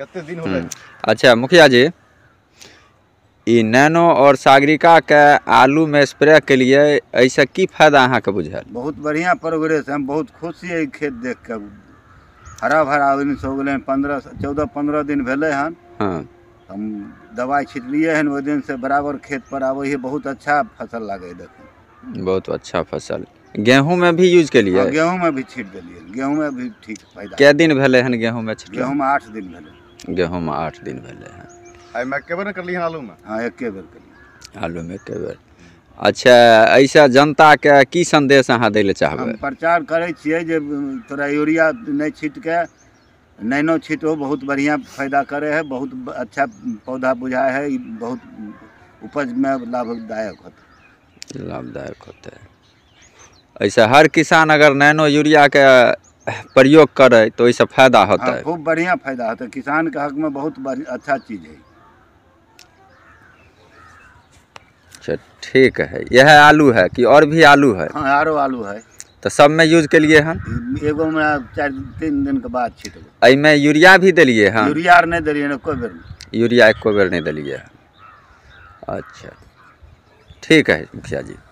कते दिन हो हम्म। अच्छा मुखिया जी ई नैनो और सागरिका के आलू में स्प्रे के लिए ऐसा की फायदा अहाँ के बुझल बहुत बढ़िया प्रोग्रेस हम बहुत खुश है खेत देख के हरा भरा दिन से हो गए पंद्रह चौदह पंद्रह दिन भले हन हाँ। हम दवाई छिटलिए हन ओहि दिन से बराबर खेत पर आब बहुत अच्छा फसल लगे देख बहुत अच्छा फसल गेहूं में भी यूज के लिए हाँ, गेहूं में भी छिट दिलिए गेहूं में भी ठीक फायदा क्या दिन भले हन गेहूं में गेहूं में आठ दिन भले गेहूँ में आठ दिन भले है आई आलू में हाँ एक आलू में एके बेर अच्छा ऐसा जनता के की संदेश अहाँ दिल चाहब प्रचार करे छियै जे तोरा यूरिया नहीं छीट के नैनो छिटो बहुत बढ़िया फायदा करे है बहुत अच्छा पौधा बुझा है बहुत उपज में लाभदायक होते लाभदायक होते ऐसा हर किसान अगर नैनो यूरिया के प्रयोग करे तो इससे फायदा होता है खूब बढ़िया फायदा होता है किसान के हक में बहुत अच्छा चीज़ है अच्छा ठीक है यह आलू है कि और भी आलू है हाँ आरो आलू है तो सब में यूज के लिए हम एगो में चार तीन दिन के बाद छिटे एहिमे यूरिया भी दिलिए हम यूरिया आर नहीं दिलिए एको बेर यूरिया एक बेर नहीं दिलिए अच्छा ठीक है मुखिया जी